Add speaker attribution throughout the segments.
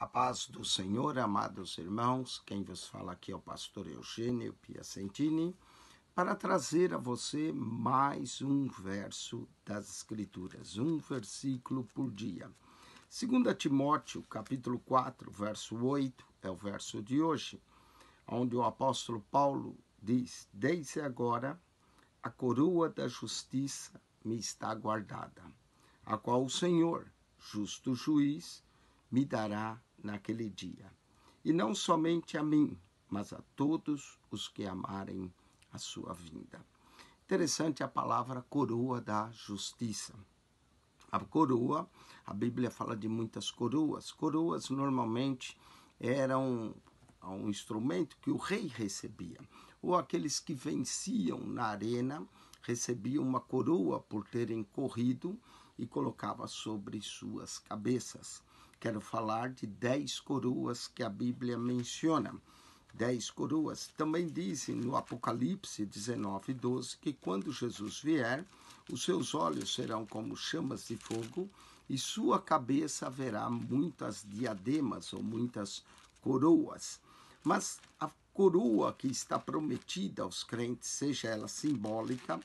Speaker 1: A paz do Senhor, amados irmãos, quem vos fala aqui é o pastor Eugênio Piacentini, para trazer a você mais um verso das Escrituras, um versículo por dia. 2 Timóteo, capítulo 4, verso 8, é o verso de hoje, onde o apóstolo Paulo diz: Desde agora a coroa da justiça me está guardada, a qual o Senhor, justo juiz, me dará naquele dia, e não somente a mim, mas a todos os que amarem a sua vinda. Interessante a palavra coroa da justiça. A coroa, a Bíblia fala de muitas coroas. Coroas normalmente eram um instrumento que o rei recebia, ou aqueles que venciam na arena recebiam uma coroa por terem corrido e colocava sobre suas cabeças. Quero falar de dez coroas que a Bíblia menciona. Dez coroas também dizem no Apocalipse 19, 12 que quando Jesus vier, os seus olhos serão como chamas de fogo e sua cabeça haverá muitas diademas ou muitas coroas. Mas a coroa que está prometida aos crentes, seja ela simbólica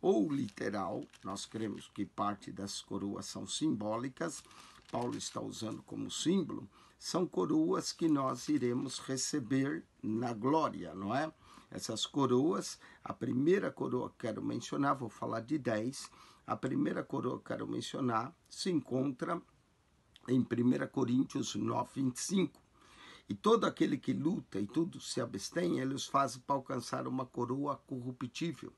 Speaker 1: ou literal, nós cremos que parte das coroas são simbólicas, Paulo está usando como símbolo, são coroas que nós iremos receber na glória, não é? Essas coroas, a primeira coroa que quero mencionar, vou falar de 10, a primeira coroa que quero mencionar se encontra em 1 Coríntios 9, 25. E todo aquele que luta e tudo se abstém, ele os faz para alcançar uma coroa corruptível,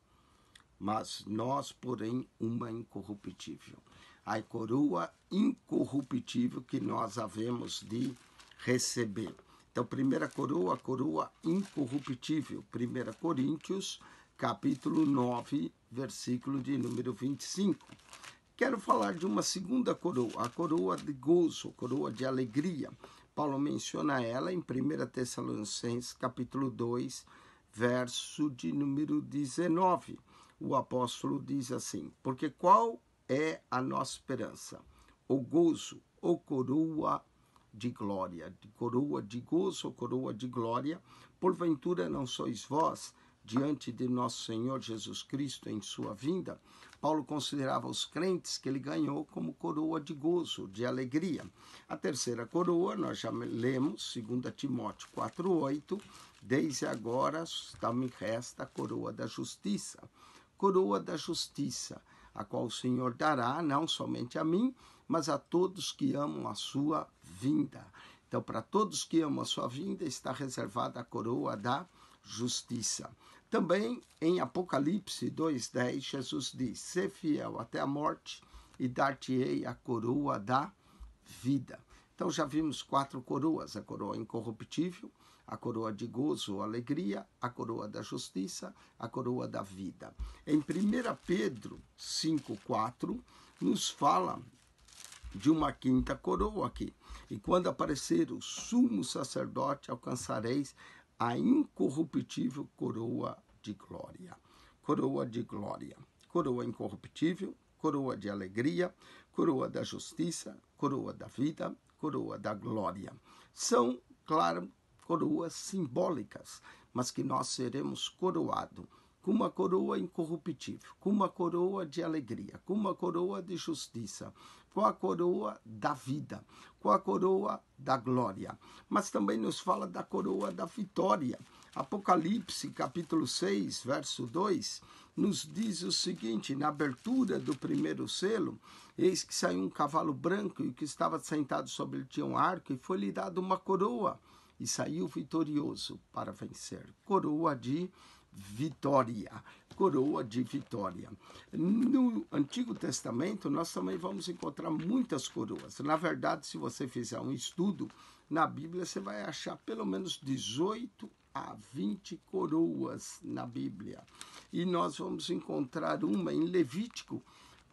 Speaker 1: mas nós, porém, uma incorruptível a coroa incorruptível que nós havemos de receber. Então, primeira coroa, coroa incorruptível. 1 Coríntios, capítulo 9, versículo de número 25. Quero falar de uma segunda coroa, a coroa de gozo, coroa de alegria. Paulo menciona ela em 1 Tessalonicenses, capítulo 2, verso de número 19. O apóstolo diz assim: Porque qual é a nossa esperança, o gozo, ou coroa de glória, de coroa de gozo, ou coroa de glória, porventura não sois vós diante de nosso Senhor Jesus Cristo em sua vinda. Paulo considerava os crentes que ele ganhou como coroa de gozo, de alegria. A terceira coroa, nós já lemos, 2 Timóteo 4,8, desde agora está me resta a coroa da justiça. Coroa da justiça a qual o Senhor dará não somente a mim, mas a todos que amam a sua vinda. Então, para todos que amam a sua vinda, está reservada a coroa da justiça. Também em Apocalipse 2,10, Jesus diz: Ser fiel até a morte e dar-te-ei a coroa da vida. Então já vimos quatro coroas: a coroa incorruptível, a coroa de gozo ou alegria, a coroa da justiça, a coroa da vida. Em 1 Pedro 5,4, nos fala de uma quinta coroa aqui. E quando aparecer o sumo sacerdote, alcançareis a incorruptível coroa de glória. Coroa de glória. Coroa incorruptível, coroa de alegria, coroa da justiça, coroa da vida, coroa da glória. São, claro, coroas simbólicas, mas que nós seremos coroados com uma coroa incorruptível, com uma coroa de alegria, com uma coroa de justiça, com a coroa da vida, com a coroa da glória. Mas também nos fala da coroa da vitória. Apocalipse, capítulo 6, verso 2 nos diz o seguinte: na abertura do primeiro selo, eis que saiu um cavalo branco, e que estava sentado sobre ele tinha um arco, e foi-lhe dado uma coroa, e saiu vitorioso para vencer. Coroa de vitória. Coroa de vitória. No Antigo Testamento, nós também vamos encontrar muitas coroas. Na verdade, se você fizer um estudo na Bíblia, você vai achar pelo menos 18 há 20 coroas na Bíblia. E nós vamos encontrar uma em Levítico,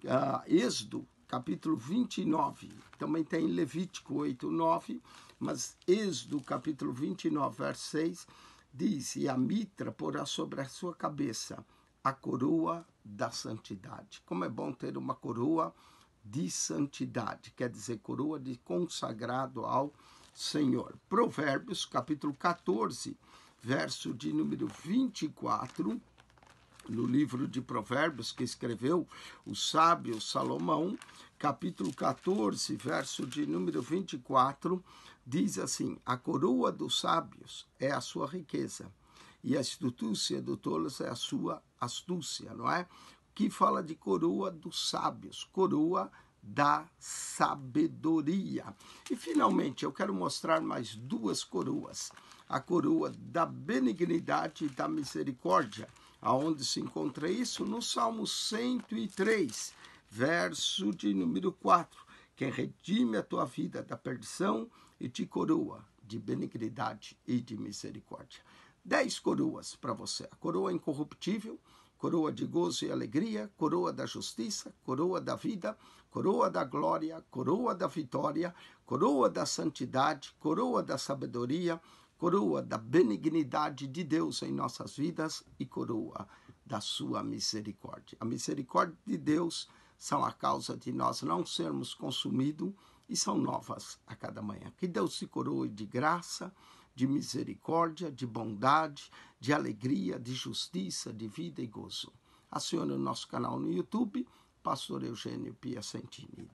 Speaker 1: uh, Êxodo, capítulo 29. Também tem Levítico 8, 9, mas Êxodo, capítulo 29, verso 6, diz: E a mitra porá sobre a sua cabeça a coroa da santidade. Como é bom ter uma coroa de santidade, quer dizer, coroa de consagrado ao Senhor. Provérbios, capítulo 14, verso de número 24, no livro de Provérbios que escreveu o sábio Salomão, capítulo 14, verso de número 24, diz assim: A coroa dos sábios é a sua riqueza, e a astúcia do tolos é a sua astúcia, não é? Que fala de coroa dos sábios, coroa da sabedoria. E finalmente, eu quero mostrar mais duas coroas: a coroa da benignidade e da misericórdia. Aonde se encontra isso? No Salmo 103, verso de número 4. Quem redime a tua vida da perdição e te coroa de benignidade e de misericórdia. Dez coroas para você: a coroa é incorruptível, coroa de gozo e alegria, coroa da justiça, coroa da vida, coroa da glória, coroa da vitória, coroa da santidade, coroa da sabedoria, coroa da benignidade de Deus em nossas vidas e coroa da sua misericórdia. A misericórdia de Deus são a causa de nós não sermos consumidos e são novas a cada manhã. Que Deus se coroe de graça de misericórdia, de bondade, de alegria, de justiça, de vida e gozo. Acione o nosso canal no YouTube, Pastor Eugênio Piacentini.